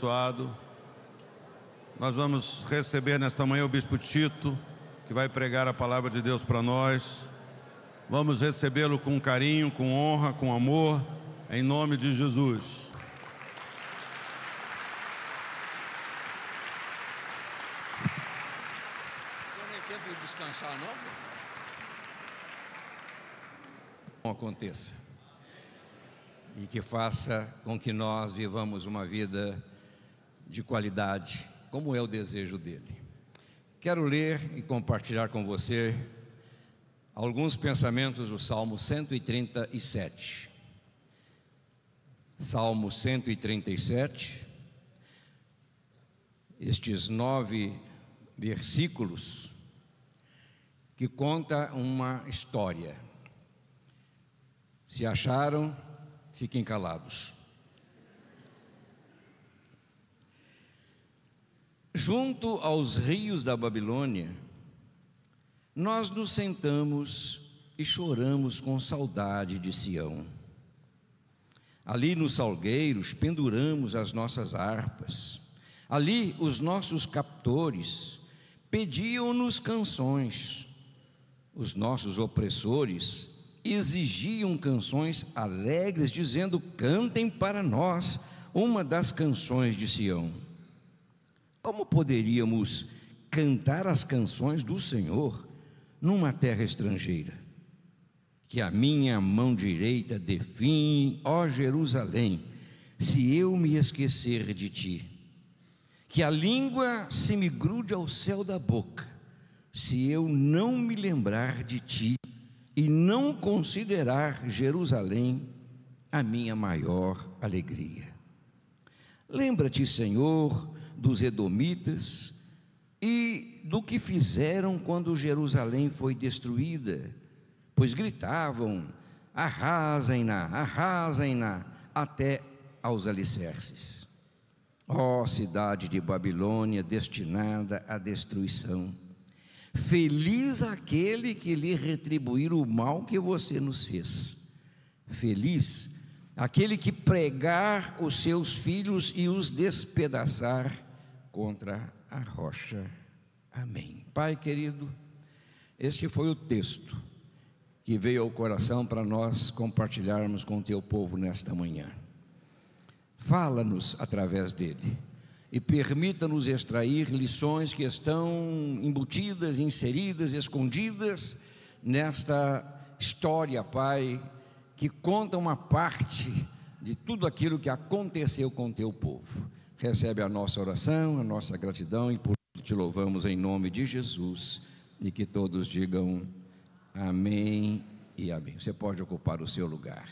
abençoado. Nós vamos receber nesta manhã o Bispo Tito, que vai pregar a palavra de Deus para nós. Vamos recebê-lo com carinho, com honra, com amor, em nome de Jesus. descansar, não? Não aconteça. E que faça com que nós vivamos uma vida de qualidade, como é o desejo dele. Quero ler e compartilhar com você alguns pensamentos do Salmo 137. Salmo 137, estes nove versículos, que conta uma história. Se acharam, fiquem calados. Junto aos rios da Babilônia, nós nos sentamos e choramos com saudade de Sião. Ali nos salgueiros penduramos as nossas harpas. Ali os nossos captores pediam-nos canções. Os nossos opressores exigiam canções alegres, dizendo: Cantem para nós uma das canções de Sião. Como poderíamos cantar as canções do Senhor numa terra estrangeira? Que a minha mão direita define, ó Jerusalém, se eu me esquecer de ti. Que a língua se me grude ao céu da boca, se eu não me lembrar de ti e não considerar Jerusalém a minha maior alegria. Lembra-te, Senhor, dos Edomitas e do que fizeram quando Jerusalém foi destruída, pois gritavam: arrasem-na, arrasem-na, até aos alicerces. Ó oh, cidade de Babilônia destinada à destruição, feliz aquele que lhe retribuir o mal que você nos fez. Feliz aquele que pregar os seus filhos e os despedaçar contra a rocha. Amém. Pai querido, este foi o texto que veio ao coração para nós compartilharmos com o teu povo nesta manhã. Fala-nos através dele e permita-nos extrair lições que estão embutidas, inseridas, escondidas nesta história, Pai, que conta uma parte de tudo aquilo que aconteceu com teu povo recebe a nossa oração, a nossa gratidão e por te louvamos em nome de Jesus e que todos digam amém e amém. Você pode ocupar o seu lugar.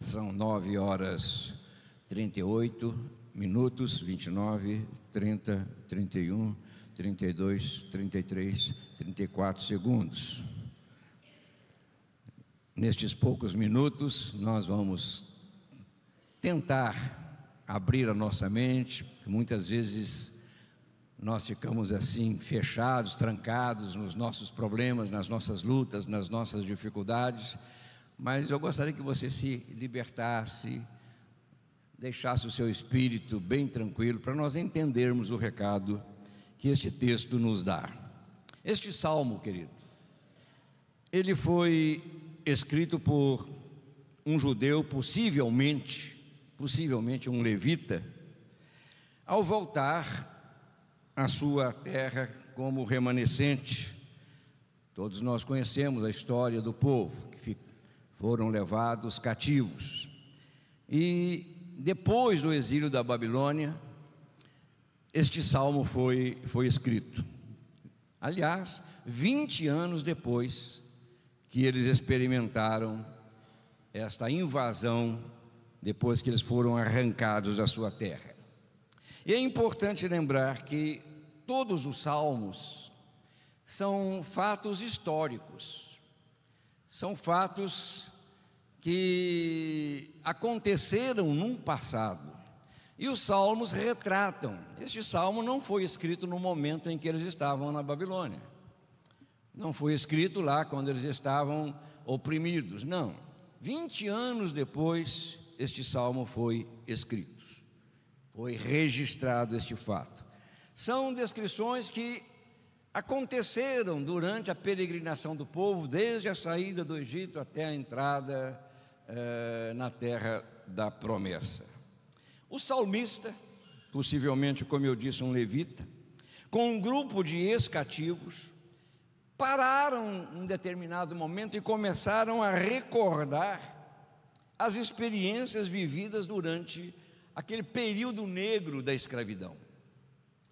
São nove horas trinta e oito minutos, vinte e nove, trinta, trinta e um, trinta e dois, trinta e três, trinta e quatro segundos. Nestes poucos minutos, nós vamos tentar abrir a nossa mente, muitas vezes nós ficamos assim fechados, trancados nos nossos problemas, nas nossas lutas, nas nossas dificuldades, mas eu gostaria que você se libertasse, deixasse o seu espírito bem tranquilo para nós entendermos o recado que este texto nos dá. Este salmo, querido, ele foi escrito por um judeu, possivelmente possivelmente um levita, ao voltar à sua terra como remanescente. Todos nós conhecemos a história do povo que foram levados cativos. E depois do exílio da Babilônia, este salmo foi, foi escrito. Aliás, 20 anos depois que eles experimentaram esta invasão depois que eles foram arrancados da sua terra. E é importante lembrar que todos os salmos são fatos históricos, são fatos que aconteceram num passado. E os salmos retratam. Este salmo não foi escrito no momento em que eles estavam na Babilônia. Não foi escrito lá quando eles estavam oprimidos, não. 20 anos depois este salmo foi escrito. Foi registrado este fato. São descrições que aconteceram durante a peregrinação do povo, desde a saída do Egito até a entrada eh, na terra da promessa. O salmista, possivelmente, como eu disse, um levita, com um grupo de ex-cativos, pararam em determinado momento e começaram a recordar as experiências vividas durante aquele período negro da escravidão.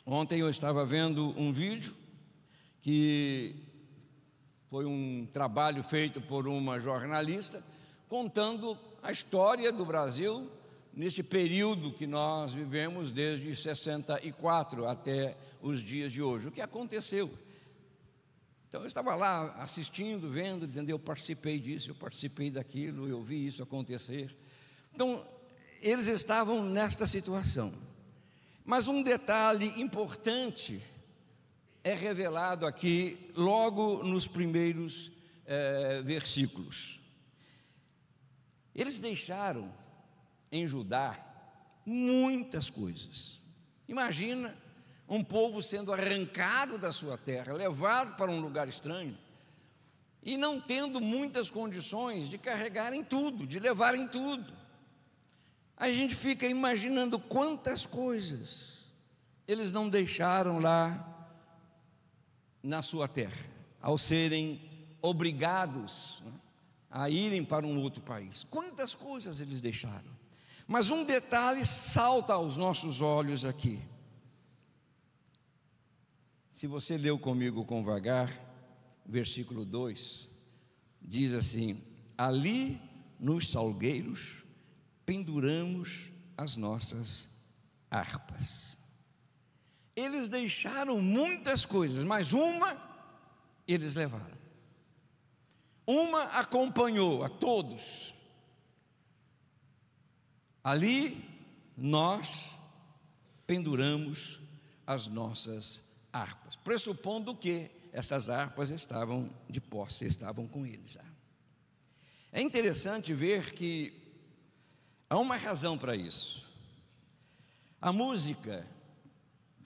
Ontem eu estava vendo um vídeo que foi um trabalho feito por uma jornalista contando a história do Brasil neste período que nós vivemos desde 64 até os dias de hoje. O que aconteceu? Então eu estava lá assistindo, vendo, dizendo: eu participei disso, eu participei daquilo, eu vi isso acontecer. Então, eles estavam nesta situação. Mas um detalhe importante é revelado aqui, logo nos primeiros eh, versículos. Eles deixaram em Judá muitas coisas. Imagina um povo sendo arrancado da sua terra, levado para um lugar estranho, e não tendo muitas condições de carregarem tudo, de levarem tudo. A gente fica imaginando quantas coisas eles não deixaram lá na sua terra, ao serem obrigados né, a irem para um outro país. Quantas coisas eles deixaram. Mas um detalhe salta aos nossos olhos aqui. Se você leu comigo com vagar, versículo 2, diz assim: Ali nos salgueiros penduramos as nossas harpas. Eles deixaram muitas coisas, mas uma eles levaram. Uma acompanhou a todos. Ali nós penduramos as nossas harpas, pressupondo que essas harpas estavam de posse, estavam com eles. É interessante ver que há uma razão para isso. A música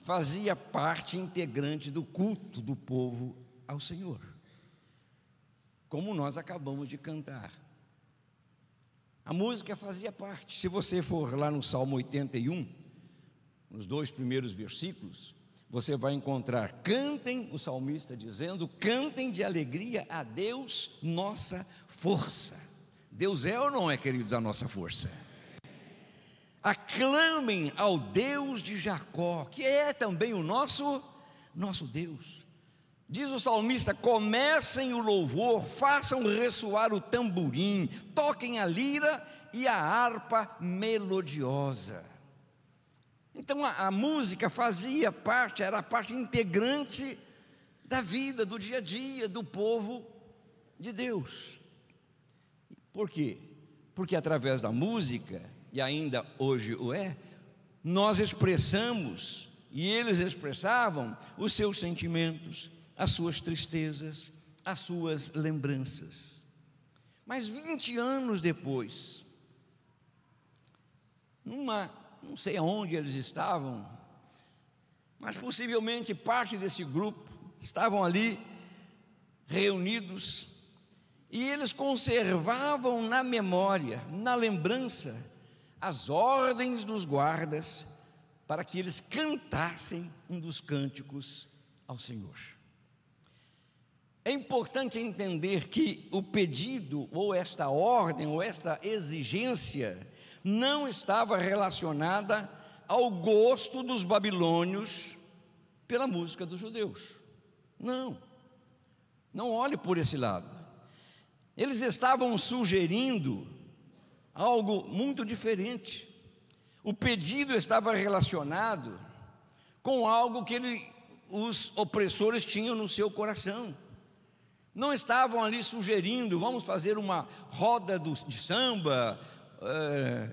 fazia parte integrante do culto do povo ao Senhor, como nós acabamos de cantar. A música fazia parte. Se você for lá no Salmo 81, nos dois primeiros versículos, você vai encontrar cantem o salmista dizendo: cantem de alegria a Deus, nossa força. Deus é ou não é, queridos, a nossa força? Aclamem ao Deus de Jacó, que é também o nosso nosso Deus. Diz o salmista: comecem o louvor, façam ressoar o tamborim, toquem a lira e a harpa melodiosa. Então a, a música fazia parte, era parte integrante da vida, do dia a dia, do povo de Deus. Por quê? Porque através da música, e ainda hoje o é, nós expressamos e eles expressavam os seus sentimentos, as suas tristezas, as suas lembranças. Mas 20 anos depois, numa não sei onde eles estavam, mas possivelmente parte desse grupo estavam ali reunidos e eles conservavam na memória, na lembrança, as ordens dos guardas para que eles cantassem um dos cânticos ao Senhor. É importante entender que o pedido, ou esta ordem, ou esta exigência, não estava relacionada ao gosto dos babilônios pela música dos judeus. Não, não olhe por esse lado. Eles estavam sugerindo algo muito diferente. O pedido estava relacionado com algo que ele, os opressores tinham no seu coração. Não estavam ali sugerindo, vamos fazer uma roda do, de samba, é,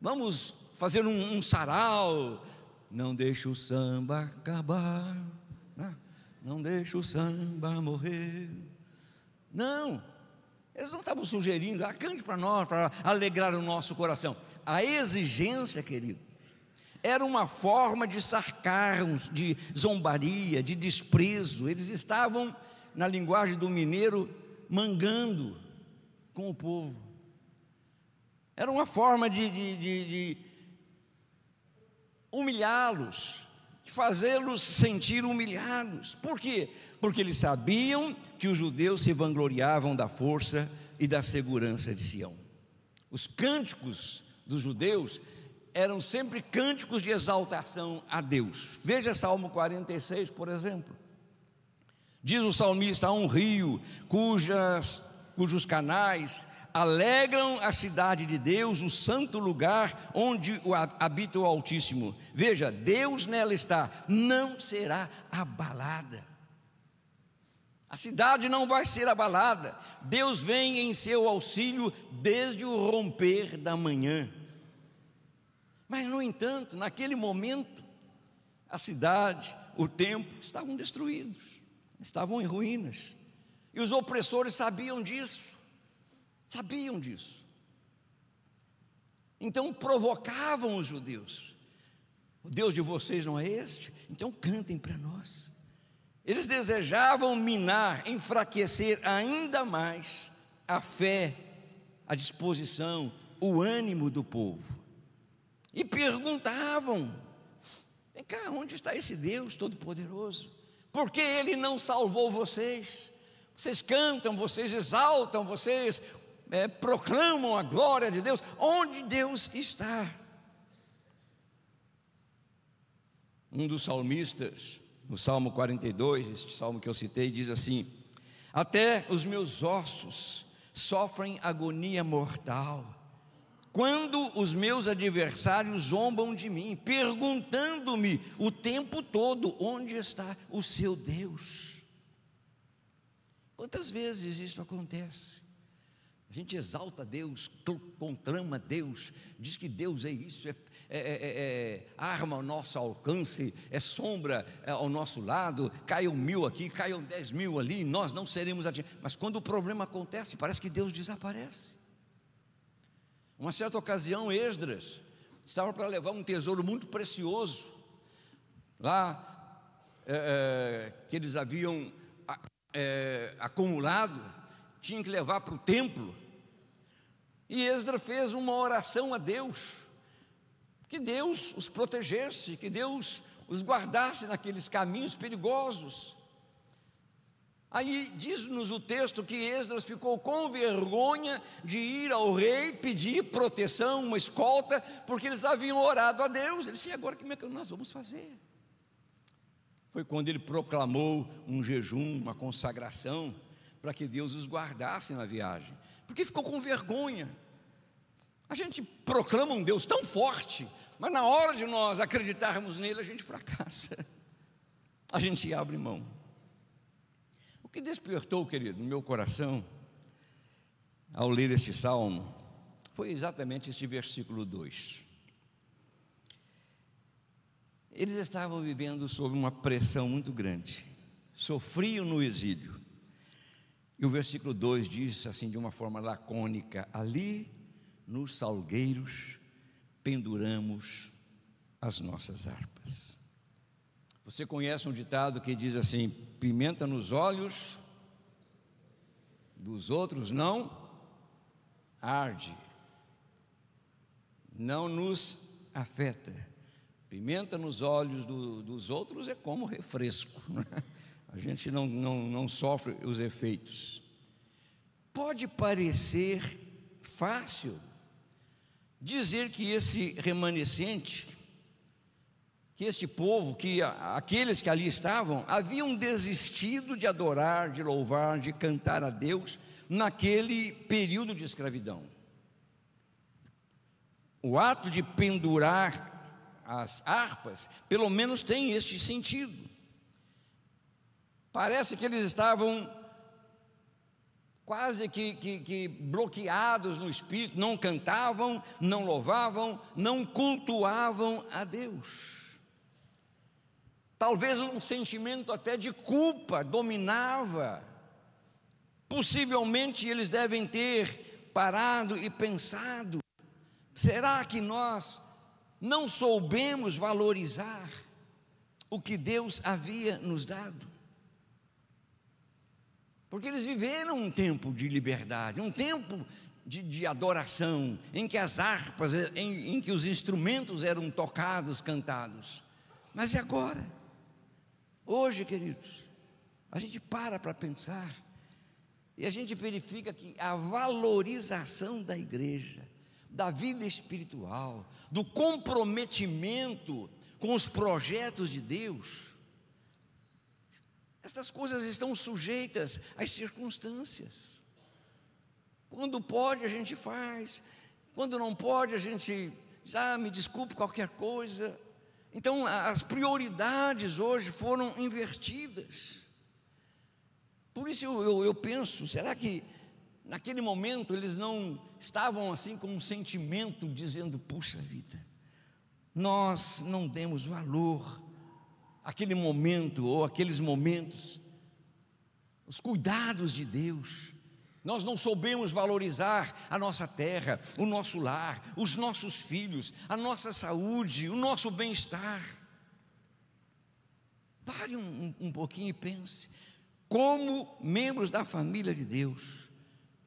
vamos fazer um, um, sarau. Não deixa o samba acabar, né? não deixa o samba morrer. Não, eles não estavam sugerindo, ah, cante para nós, para alegrar o nosso coração. A exigência, querido, era uma forma de sarcarmos, de zombaria, de desprezo. Eles estavam, na linguagem do mineiro, mangando com o povo. Era uma forma de, de, de, de humilhá-los, de fazê-los sentir humilhados. Por quê? Porque eles sabiam que os judeus se vangloriavam da força e da segurança de Sião. Os cânticos dos judeus eram sempre cânticos de exaltação a Deus. Veja Salmo 46, por exemplo. Diz o salmista: há um rio cujas, cujos canais alegram a cidade de Deus, o santo lugar onde habita o Altíssimo. Veja, Deus nela está, não será abalada. A cidade não vai ser abalada. Deus vem em seu auxílio desde o romper da manhã. Mas, no entanto, naquele momento, a cidade, o templo estavam destruídos, estavam em ruínas. E os opressores sabiam disso. Sabiam disso. Então provocavam os judeus. O Deus de vocês não é este? Então cantem para nós. Eles desejavam minar, enfraquecer ainda mais a fé, a disposição, o ânimo do povo. E perguntavam: vem cá, onde está esse Deus Todo-Poderoso? Por que ele não salvou vocês? Vocês cantam, vocês exaltam, vocês é, proclamam a glória de Deus, onde Deus está. Um dos salmistas, no Salmo 42, este salmo que eu citei, diz assim: Até os meus ossos sofrem agonia mortal, quando os meus adversários zombam de mim, perguntando-me o tempo todo onde está o seu Deus. Quantas vezes isso acontece? A gente exalta Deus, conclama Deus, diz que Deus é isso, é, é, é, arma ao nosso alcance, é sombra ao nosso lado, caiam mil aqui, caiam dez mil ali, nós não seremos atingidos. Mas quando o problema acontece, parece que Deus desaparece. Uma certa ocasião, Esdras estava para levar um tesouro muito precioso, lá que eles haviam acumulado, tinha que levar para o templo. E Esdra fez uma oração a Deus, que Deus os protegesse, que Deus os guardasse naqueles caminhos perigosos. Aí diz-nos o texto que Esdras ficou com vergonha de ir ao rei pedir proteção, uma escolta, porque eles haviam orado a Deus. Ele disse: e agora como é que nós vamos fazer? Foi quando ele proclamou um jejum, uma consagração para que Deus os guardasse na viagem, porque ficou com vergonha. A gente proclama um Deus tão forte, mas na hora de nós acreditarmos nele, a gente fracassa, a gente abre mão. O que despertou, querido, no meu coração, ao ler este salmo, foi exatamente este versículo 2. Eles estavam vivendo sob uma pressão muito grande, sofriam no exílio, e o versículo 2 diz assim de uma forma lacônica: Ali nos salgueiros penduramos as nossas harpas. Você conhece um ditado que diz assim: pimenta nos olhos dos outros não arde, não nos afeta. Pimenta nos olhos do, dos outros é como refresco. a gente não, não, não sofre os efeitos. Pode parecer fácil dizer que esse remanescente, que este povo, que aqueles que ali estavam, haviam desistido de adorar, de louvar, de cantar a Deus naquele período de escravidão. O ato de pendurar as harpas, pelo menos tem este sentido. Parece que eles estavam quase que, que, que, bloqueados no espírito, não cantavam, não louvavam, não cultuavam a Deus. Talvez um sentimento até de culpa dominava. Possivelmente eles devem ter parado e pensado: será que nós não soubemos valorizar o que Deus havia nos dado? Porque eles viveram um tempo de liberdade, um tempo de, de adoração, em que as harpas, em, em que os instrumentos eram tocados, cantados. Mas e agora? Hoje, queridos, a gente para para pensar e a gente verifica que a valorização da igreja, da vida espiritual, do comprometimento com os projetos de Deus, estas coisas estão sujeitas às circunstâncias. Quando pode, a gente faz. Quando não pode, a gente já me desculpe qualquer coisa. Então, as prioridades hoje foram invertidas. Por isso eu, eu, eu penso, será que naquele momento eles não estavam assim com um sentimento dizendo: puxa vida, nós não demos valor aquele momento ou aqueles momentos, os cuidados de Deus. Nós não soubemos valorizar a nossa terra, o nosso lar, os nossos filhos, a nossa saúde, o nosso bem-estar. Pare um, um pouquinho e pense: como membros da família de Deus,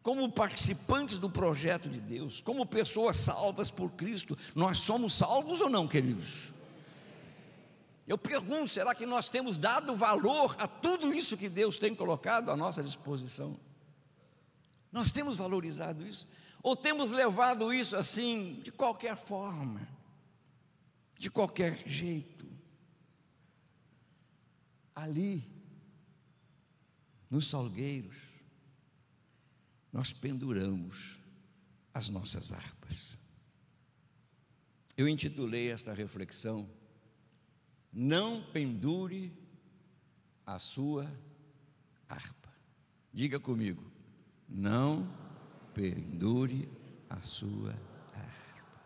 como participantes do projeto de Deus, como pessoas salvas por Cristo, nós somos salvos ou não, queridos? Eu pergunto: será que nós temos dado valor a tudo isso que Deus tem colocado à nossa disposição? Nós temos valorizado isso? Ou temos levado isso assim, de qualquer forma, de qualquer jeito? Ali, nos salgueiros, nós penduramos as nossas harpas. Eu intitulei esta reflexão não pendure a sua harpa. Diga comigo, não pendure a sua harpa.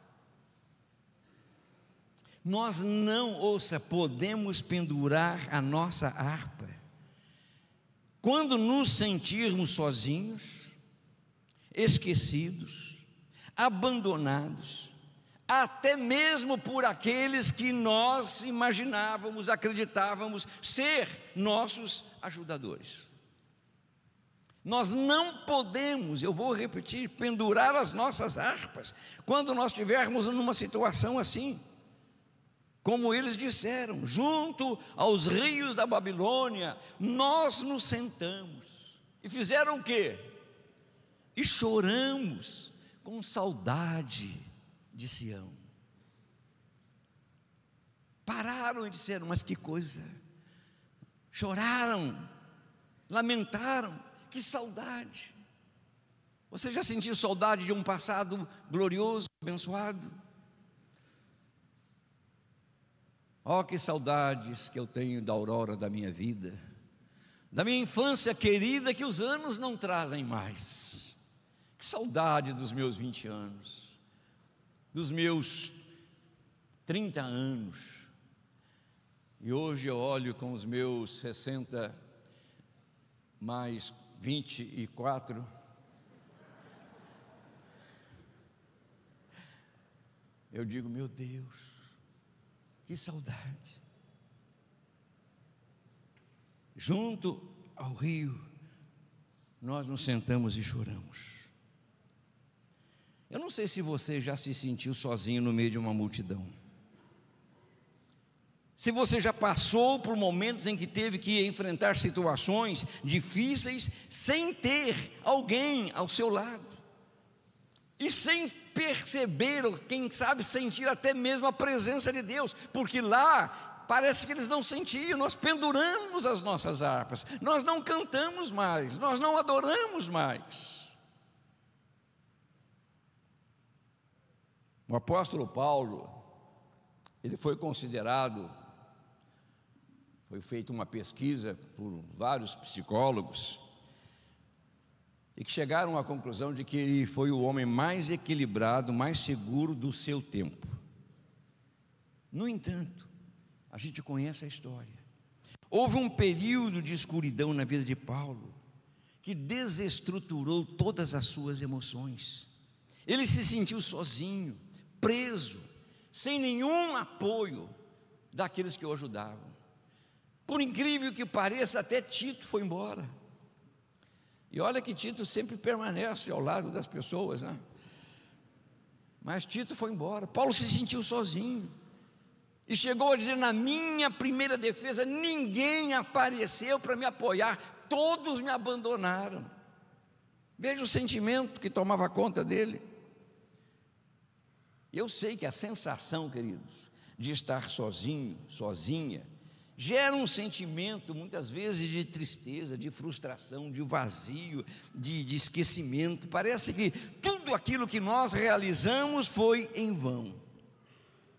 Nós não, ouça, podemos pendurar a nossa harpa. Quando nos sentirmos sozinhos, esquecidos, abandonados, até mesmo por aqueles que nós imaginávamos, acreditávamos ser nossos ajudadores. Nós não podemos, eu vou repetir, pendurar as nossas harpas quando nós estivermos numa situação assim. Como eles disseram, junto aos rios da Babilônia, nós nos sentamos. E fizeram o quê? E choramos com saudade de Sião. Pararam e disseram: Mas que coisa! Choraram, lamentaram, que saudade. Você já sentiu saudade de um passado glorioso, abençoado? Oh, que saudades que eu tenho da aurora da minha vida, da minha infância querida que os anos não trazem mais. Que saudade dos meus 20 anos dos meus 30 anos. E hoje eu olho com os meus 60 mais 24. Eu digo, meu Deus, que saudade. Junto ao rio, nós nos sentamos e choramos. Eu não sei se você já se sentiu sozinho no meio de uma multidão. Se você já passou por momentos em que teve que enfrentar situações difíceis sem ter alguém ao seu lado. E sem perceber, ou quem sabe sentir até mesmo a presença de Deus, porque lá parece que eles não sentiam, nós penduramos as nossas harpas, nós não cantamos mais, nós não adoramos mais. O apóstolo Paulo, ele foi considerado, foi feita uma pesquisa por vários psicólogos, e que chegaram à conclusão de que ele foi o homem mais equilibrado, mais seguro do seu tempo. No entanto, a gente conhece a história. Houve um período de escuridão na vida de Paulo que desestruturou todas as suas emoções. Ele se sentiu sozinho, preso, sem nenhum apoio daqueles que o ajudavam. Por incrível que pareça, até Tito foi embora. E olha que Tito sempre permanece ao lado das pessoas, né? Mas Tito foi embora. Paulo se sentiu sozinho. E chegou a dizer: na minha primeira defesa, ninguém apareceu para me apoiar, todos me abandonaram. Veja o sentimento que tomava conta dele. Eu sei que a sensação, queridos, de estar sozinho, sozinha, gera um sentimento, muitas vezes, de tristeza, de frustração, de vazio, de, de, esquecimento. Parece que tudo aquilo que nós realizamos foi em vão.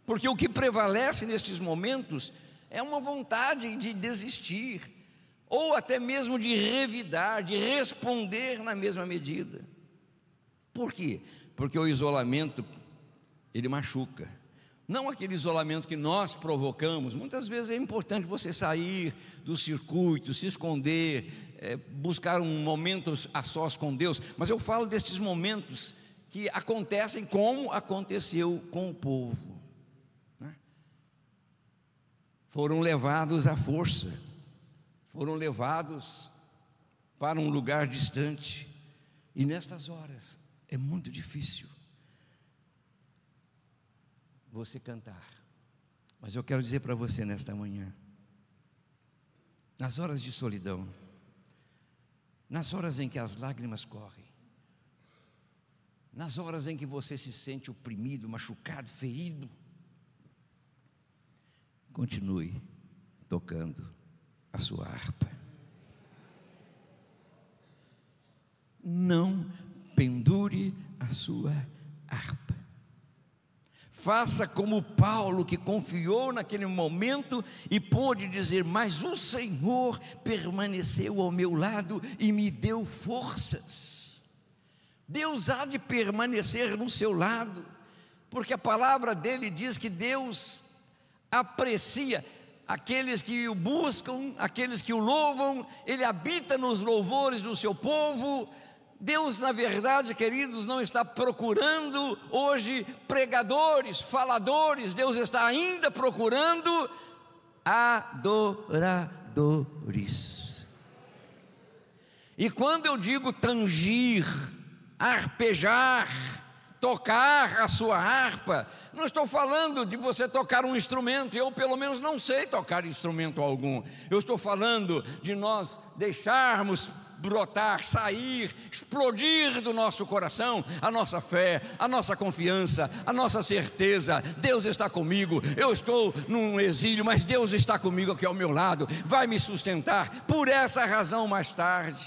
Porque o que prevalece nestes momentos é uma vontade de desistir, ou até mesmo de revidar, de responder na mesma medida. Por quê? Porque o isolamento ele machuca. Não aquele isolamento que nós provocamos. Muitas vezes é importante você sair do circuito, se esconder, é, buscar um momento a sós com Deus. Mas eu falo destes momentos que acontecem como aconteceu com o povo. Né? Foram levados à força, foram levados para um lugar distante. E nestas horas é muito difícil você cantar. Mas eu quero dizer para você nesta manhã, nas horas de solidão, nas horas em que as lágrimas correm, nas horas em que você se sente oprimido, machucado, ferido, continue tocando a sua harpa. Não pendure a sua harpa. Faça como Paulo, que confiou naquele momento e pôde dizer: Mas o Senhor permaneceu ao meu lado e me deu forças. Deus há de permanecer no seu lado, porque a palavra dele diz que Deus aprecia aqueles que o buscam, aqueles que o louvam, ele habita nos louvores do seu povo Deus, na verdade, queridos, não está procurando hoje pregadores, faladores, Deus está ainda procurando adoradores. E quando eu digo tangir, arpejar, tocar a sua harpa, não estou falando de você tocar um instrumento, eu pelo menos não sei tocar instrumento algum. Eu estou falando de nós deixarmos brotar, sair, explodir do nosso coração a nossa fé, a nossa confiança, a nossa certeza. Deus está comigo. Eu estou num exílio, mas Deus está comigo aqui ao meu lado, vai me sustentar. Por essa razão, mais tarde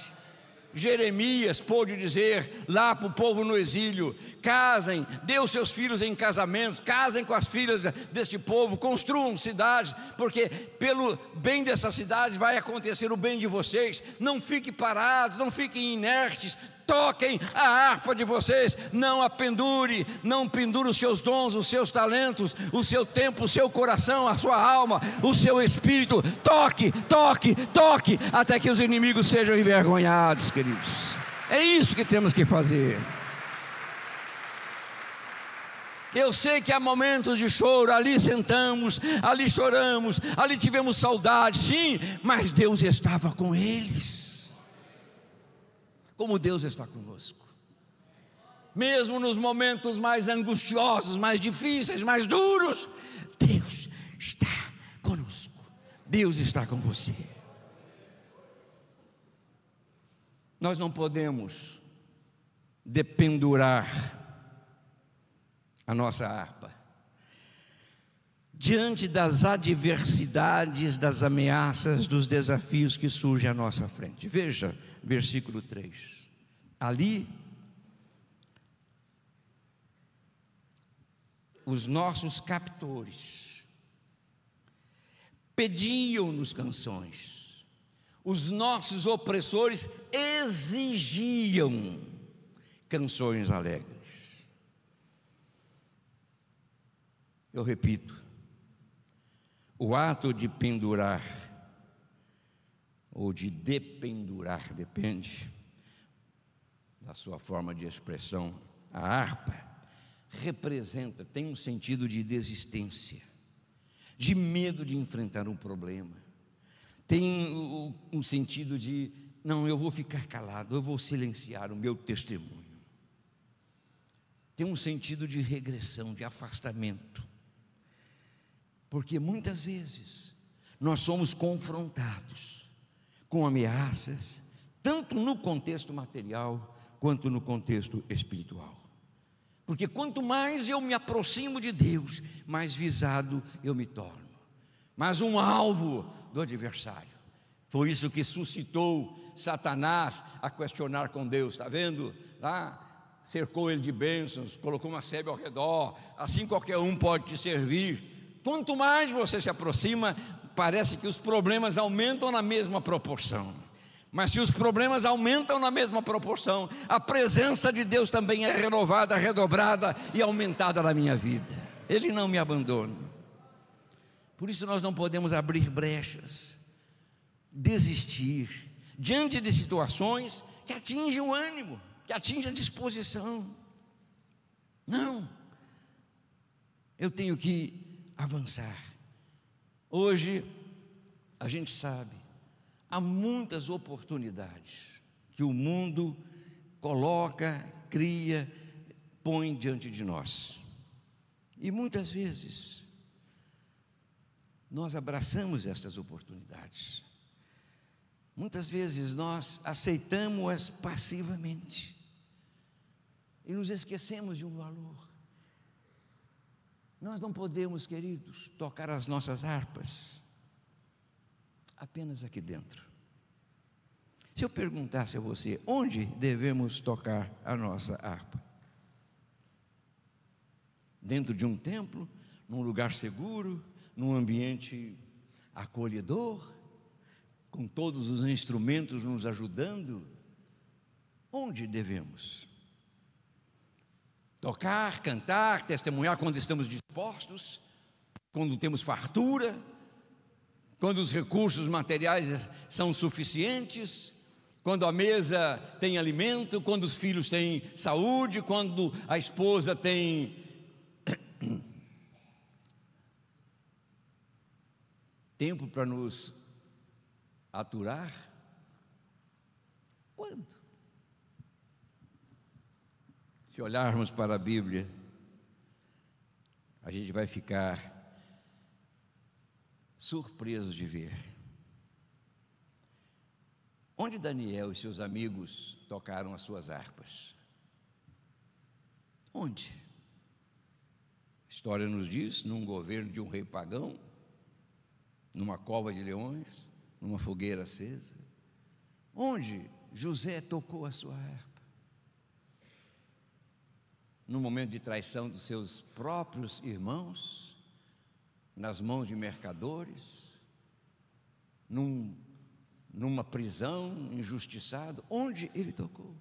Jeremias pôde dizer lá para o povo no exílio: casem, dê os seus filhos em casamentos, casem com as filhas deste povo, construam cidades, porque pelo bem dessa cidade vai acontecer o bem de vocês. Não fiquem parados, não fiquem inertes, toquem a harpa de vocês, não a pendure, não pendure os seus dons, os seus talentos, o seu tempo, o seu coração, a sua alma, o seu espírito. Toque, toque, toque, até que os inimigos sejam envergonhados queridos. É isso que temos que fazer. Eu sei que há momentos de choro, ali sentamos, ali choramos, ali tivemos saudade, sim, mas Deus estava com eles. Como Deus está conosco. Mesmo nos momentos mais angustiosos, mais difíceis, mais duros, Deus está conosco. Deus está com você. Nós não podemos dependurar a nossa harpa. Diante das adversidades, das ameaças, dos desafios que surgem à nossa frente. Veja, versículo 3. Ali, os nossos captores pediam-nos canções os nossos opressores exigiam canções alegres. Eu repito, o ato de pendurar, ou de dependurar, depende da sua forma de expressão, a harpa, representa, tem um sentido de desistência, de medo de enfrentar um problema tem um sentido de não, eu vou ficar calado, eu vou silenciar o meu testemunho. Tem um sentido de regressão, de afastamento. Porque muitas vezes nós somos confrontados com ameaças, tanto no contexto material quanto no contexto espiritual. Porque quanto mais eu me aproximo de Deus, mais visado eu me torno. Mas um alvo do adversário. Foi isso que suscitou Satanás a questionar com Deus, está vendo? Lá ah, cercou ele de bênçãos, colocou uma sebe ao redor, assim qualquer um pode te servir. Quanto mais você se aproxima, parece que os problemas aumentam na mesma proporção. Mas se os problemas aumentam na mesma proporção, a presença de Deus também é renovada, redobrada e aumentada na minha vida. Ele não me abandona. Por isso nós não podemos abrir brechas, desistir diante de situações que atingem o ânimo, que atingem a disposição. Não. Eu tenho que avançar. Hoje a gente sabe, há muitas oportunidades que o mundo coloca, cria, põe diante de nós. E muitas vezes nós abraçamos estas oportunidades. Muitas vezes nós aceitamos-as passivamente e nos esquecemos de um valor. Nós não podemos, queridos, tocar as nossas harpas apenas aqui dentro. Se eu perguntasse a você, onde devemos tocar a nossa harpa? Dentro de um templo, num lugar seguro, num ambiente acolhedor, com todos os instrumentos nos ajudando, onde devemos? Tocar, cantar, testemunhar quando estamos dispostos, quando temos fartura, quando os recursos materiais são suficientes, quando a mesa tem alimento, quando os filhos têm saúde, quando a esposa tem tempo para nos aturar? Quando? Se olharmos para a Bíblia, a gente vai ficar surpreso de ver. Onde Daniel e seus amigos tocaram as suas harpas? Onde? A história nos diz: num governo de um rei pagão, numa cova de leões, numa fogueira acesa, onde José tocou a sua harpa. No momento de traição dos seus próprios irmãos, nas mãos de mercadores, num, numa prisão injustiçado, onde ele tocou.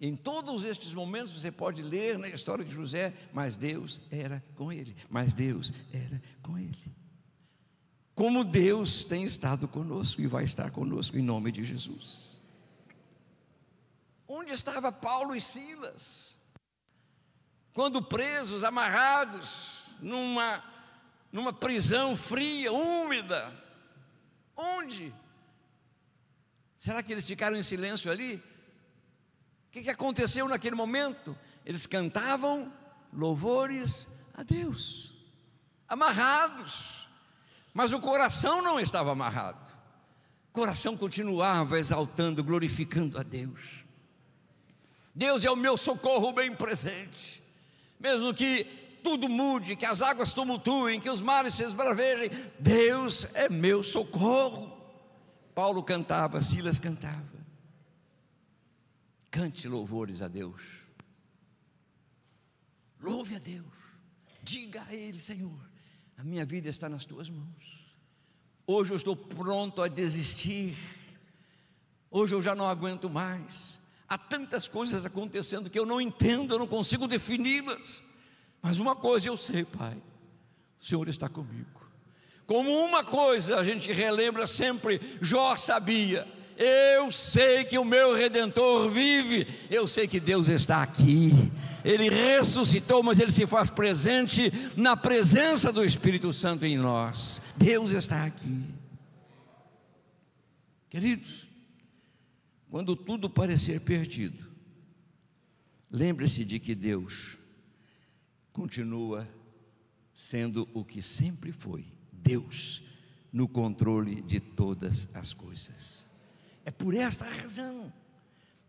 Em todos estes momentos você pode ler na história de José, mas Deus era com ele, mas Deus era com ele como Deus tem estado conosco e vai estar conosco em nome de Jesus. Onde estava Paulo e Silas? Quando presos, amarrados, numa, numa prisão fria, úmida. Onde? Será que eles ficaram em silêncio ali? O que, que aconteceu naquele momento? Eles cantavam louvores a Deus, amarrados mas o coração não estava amarrado. O coração continuava exaltando, glorificando a Deus. Deus é o meu socorro bem presente. Mesmo que tudo mude, que as águas tumultuem, que os mares se esbravejem, Deus é meu socorro. Paulo cantava, Silas cantava. Cante louvores a Deus. Louve a Deus. Diga a Ele, Senhor, a minha vida está nas tuas mãos. Hoje eu estou pronto a desistir. Hoje eu já não aguento mais. Há tantas coisas acontecendo que eu não entendo, eu não consigo defini-las. Mas uma coisa eu sei, Pai: o Senhor está comigo. Como uma coisa a gente relembra sempre: Jó sabia. Eu sei que o meu redentor vive, eu sei que Deus está aqui ele ressuscitou, mas ele se faz presente na presença do Espírito Santo em nós. Deus está aqui. Queridos, quando tudo parecer perdido, lembre-se de que Deus continua sendo o que sempre foi: Deus no controle de todas as coisas. É por esta razão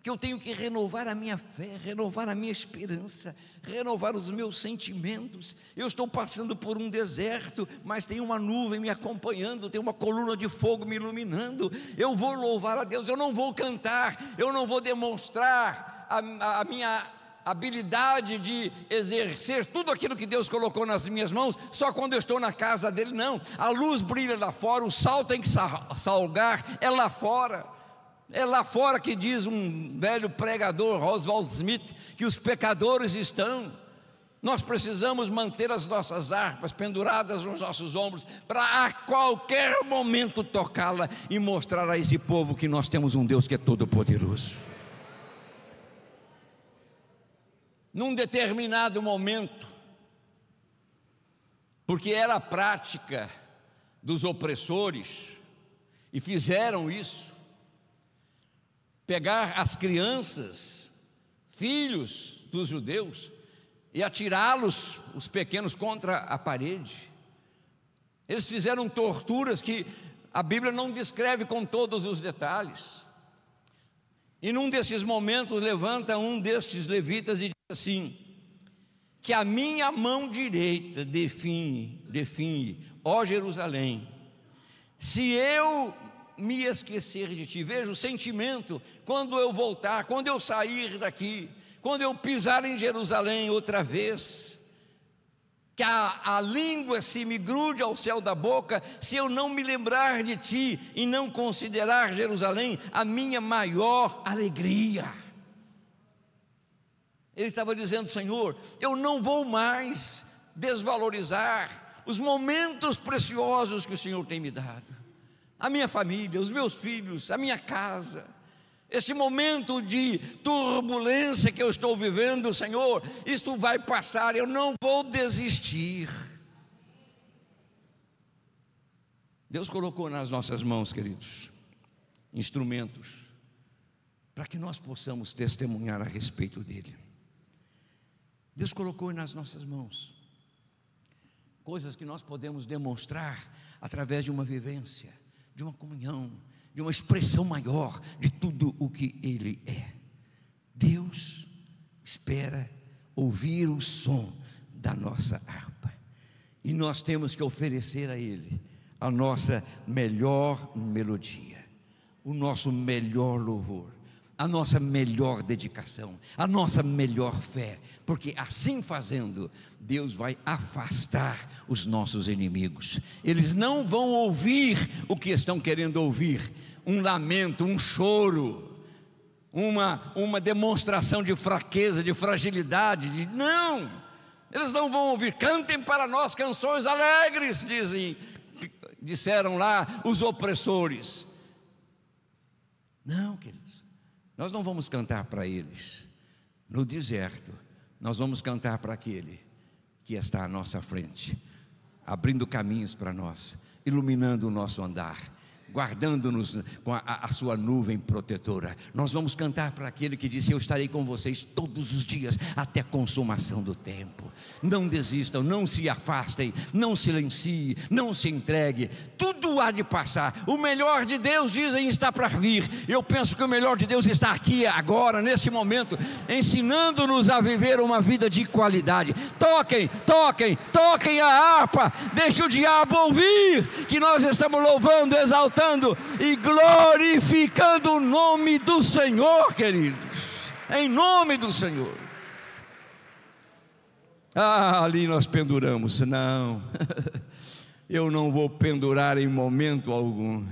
que eu tenho que renovar a minha fé, renovar a minha esperança, renovar os meus sentimentos. Eu estou passando por um deserto, mas tem uma nuvem me acompanhando, tem uma coluna de fogo me iluminando. Eu vou louvar a Deus, eu não vou cantar, eu não vou demonstrar a, a, a minha habilidade de exercer tudo aquilo que Deus colocou nas minhas mãos, só quando eu estou na casa dele, não. A luz brilha lá fora, o sal tem que salgar, é lá fora. É lá fora que diz um velho pregador, Oswald Smith, que os pecadores estão. Nós precisamos manter as nossas harpas penduradas nos nossos ombros, para a qualquer momento tocá-la e mostrar a esse povo que nós temos um Deus que é todo-poderoso. Num determinado momento, porque era a prática dos opressores, e fizeram isso, pegar as crianças, filhos dos judeus, e atirá-los, os pequenos, contra a parede. Eles fizeram torturas que a Bíblia não descreve com todos os detalhes. E num desses momentos levanta um destes levitas e diz assim: Que a minha mão direita define, define, ó Jerusalém, se eu me esquecer de ti. Veja o sentimento quando eu voltar, quando eu sair daqui, quando eu pisar em Jerusalém outra vez. Que a, a língua se me grude ao céu da boca, se eu não me lembrar de ti e não considerar Jerusalém a minha maior alegria. Ele estava dizendo, Senhor, eu não vou mais desvalorizar os momentos preciosos que o Senhor tem me dado a minha família, os meus filhos, a minha casa. Esse momento de turbulência que eu estou vivendo, Senhor, isto vai passar, eu não vou desistir. Deus colocou nas nossas mãos, queridos, instrumentos para que nós possamos testemunhar a respeito dele. Deus colocou nas nossas mãos coisas que nós podemos demonstrar através de uma vivência de uma comunhão, de uma expressão maior de tudo o que Ele é. Deus espera ouvir o som da nossa harpa. E nós temos que oferecer a Ele a nossa melhor melodia, o nosso melhor louvor a nossa melhor dedicação, a nossa melhor fé, porque assim fazendo, Deus vai afastar os nossos inimigos. Eles não vão ouvir o que estão querendo ouvir, um lamento, um choro, uma uma demonstração de fraqueza, de fragilidade, de não. Eles não vão ouvir. Cantem para nós canções alegres, dizem disseram lá os opressores. Não, querido nós não vamos cantar para eles no deserto, nós vamos cantar para aquele que está à nossa frente, abrindo caminhos para nós, iluminando o nosso andar guardando-nos com a, a, sua nuvem protetora. Nós vamos cantar para aquele que disse: Eu estarei com vocês todos os dias, até a consumação do tempo. Não desistam, não se afastem, não silencie, não se entregue. Tudo há de passar. O melhor de Deus, dizem, está para vir. Eu penso que o melhor de Deus está aqui, agora, neste momento, ensinando-nos a viver uma vida de qualidade. Toquem, toquem, toquem a harpa. Deixe o diabo ouvir que nós estamos louvando, exaltando exaltando e glorificando o nome do Senhor, queridos. Em nome do Senhor. Ah, ali nós penduramos. Não, eu não vou pendurar em momento algum.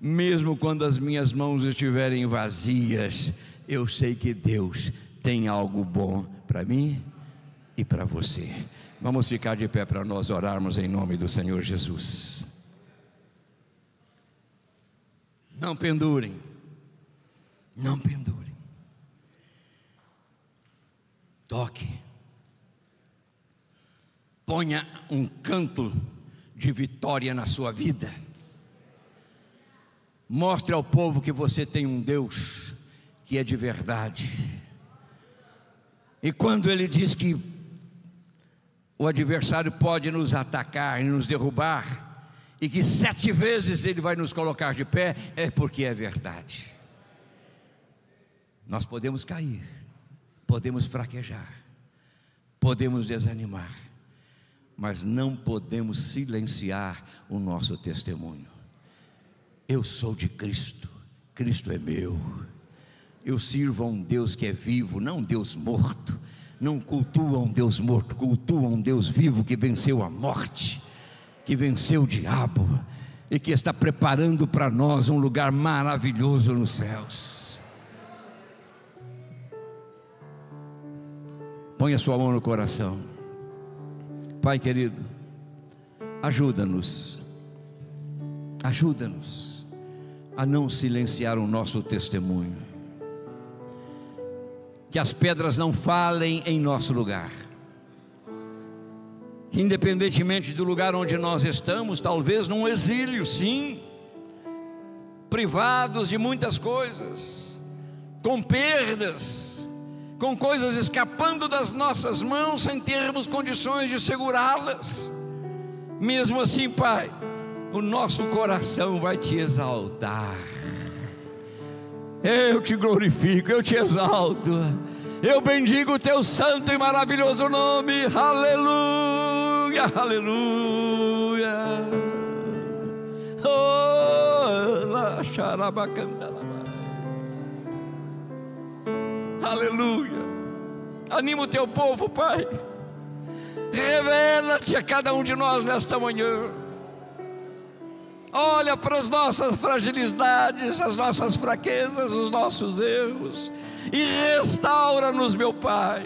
Mesmo quando as minhas mãos estiverem vazias, eu sei que Deus tem algo bom para mim e para você. Vamos ficar de pé para nós orarmos em nome do Senhor Jesus. Não pendurem. Não pendurem. Toque. Ponha um canto de vitória na sua vida. Mostre ao povo que você tem um Deus que é de verdade. E quando ele diz que o adversário pode nos atacar e nos derrubar, e que sete vezes Ele vai nos colocar de pé, é porque é verdade. Nós podemos cair, podemos fraquejar, podemos desanimar, mas não podemos silenciar o nosso testemunho. Eu sou de Cristo, Cristo é meu. Eu sirvo a um Deus que é vivo, não um Deus morto. Não cultuam um Deus morto, cultuam um Deus vivo que venceu a morte que venceu o diabo e que está preparando para nós um lugar maravilhoso nos céus. Põe a sua mão no coração. Pai querido, ajuda-nos. Ajuda-nos a não silenciar o nosso testemunho. Que as pedras não falem em nosso lugar independentemente do lugar onde nós estamos, talvez num exílio, sim, privados de muitas coisas, com perdas, com coisas escapando das nossas mãos sem termos condições de segurá-las. Mesmo assim, Pai, o nosso coração vai te exaltar. Eu te glorifico, eu te exalto. Eu bendigo o teu santo e maravilhoso nome. Aleluia aleluia, aleluia. Oh, lá, Aleluia. Anima o teu povo, Pai. Revela-te a cada um de nós nesta manhã. Olha para as nossas fragilidades, as nossas fraquezas, os nossos erros e restaura-nos, meu Pai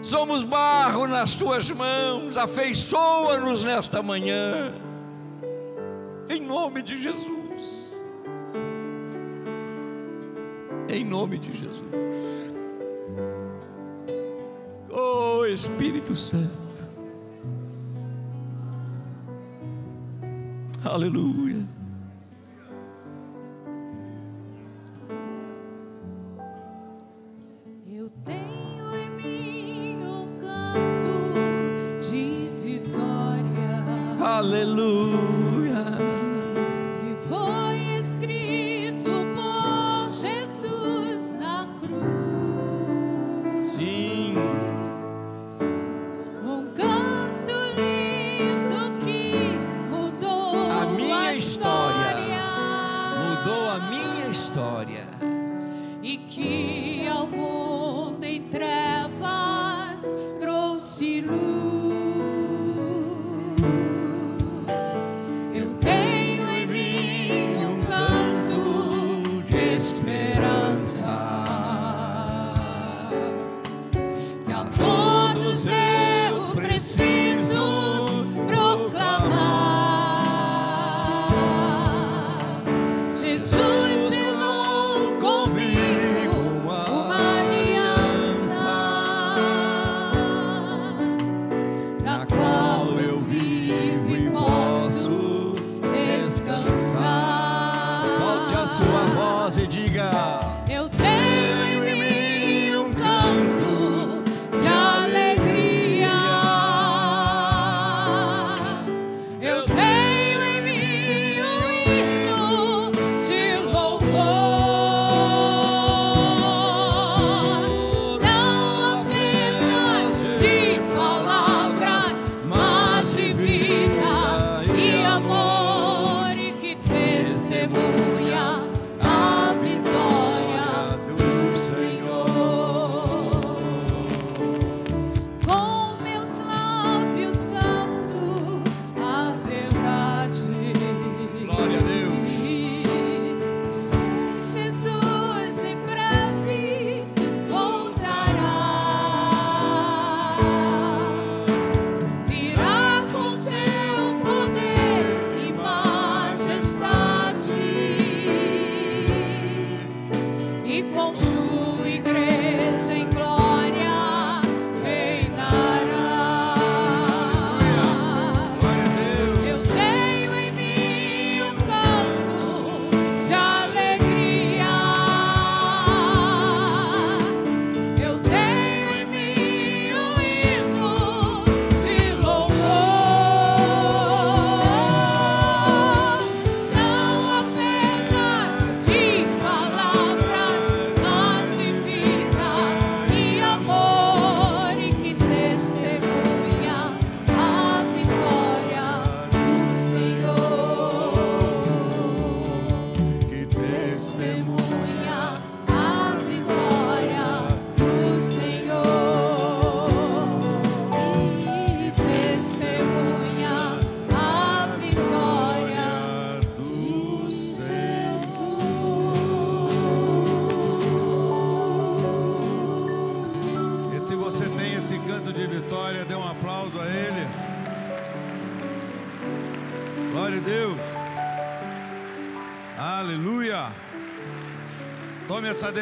somos barro nas tuas mãos, afeiçoa-nos nesta manhã, em nome de Jesus. Em nome de Jesus. Oh Espírito Santo. Aleluia. Hallelujah.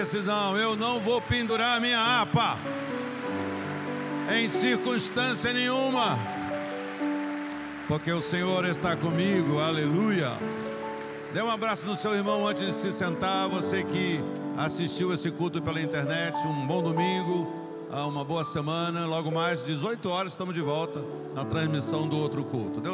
decisão. Eu não vou pendurar minha APA em circunstância nenhuma, porque o Senhor está comigo. Aleluia. Dê um abraço no seu irmão antes de se sentar. Você que assistiu esse culto pela internet, um bom domingo, ah, uma boa semana. Logo mais, 18 horas, estamos de volta na transmissão do outro culto. Deus